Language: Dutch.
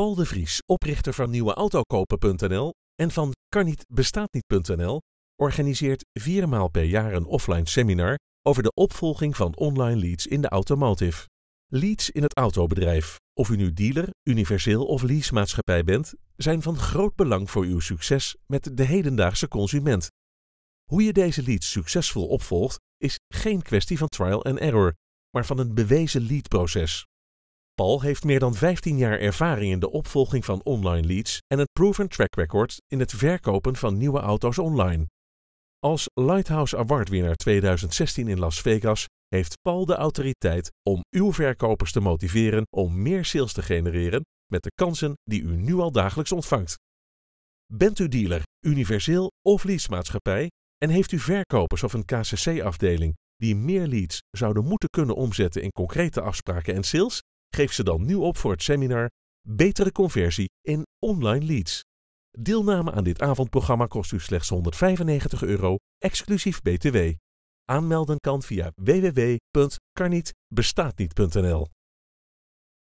Paul de Vries, oprichter van nieuweautokopen.nl en van kannietbestaatniet.nl, organiseert viermaal per jaar een offline seminar over de opvolging van online leads in de automotive. Leads in het autobedrijf, of u nu dealer, universeel of leasemaatschappij bent, zijn van groot belang voor uw succes met de hedendaagse consument. Hoe je deze leads succesvol opvolgt is geen kwestie van trial and error, maar van een bewezen leadproces. Paul heeft meer dan 15 jaar ervaring in de opvolging van online leads en een proven track record in het verkopen van nieuwe auto's online. Als Lighthouse Award-winnaar 2016 in Las Vegas heeft Paul de autoriteit om uw verkopers te motiveren om meer sales te genereren met de kansen die u nu al dagelijks ontvangt. Bent u dealer, universeel of leadsmaatschappij en heeft u verkopers of een KCC-afdeling die meer leads zouden moeten kunnen omzetten in concrete afspraken en sales? Geef ze dan nu op voor het seminar Betere conversie in online leads. Deelname aan dit avondprogramma kost u slechts 195 euro, exclusief BTW. Aanmelden kan via www.karnietbestaatniet.nl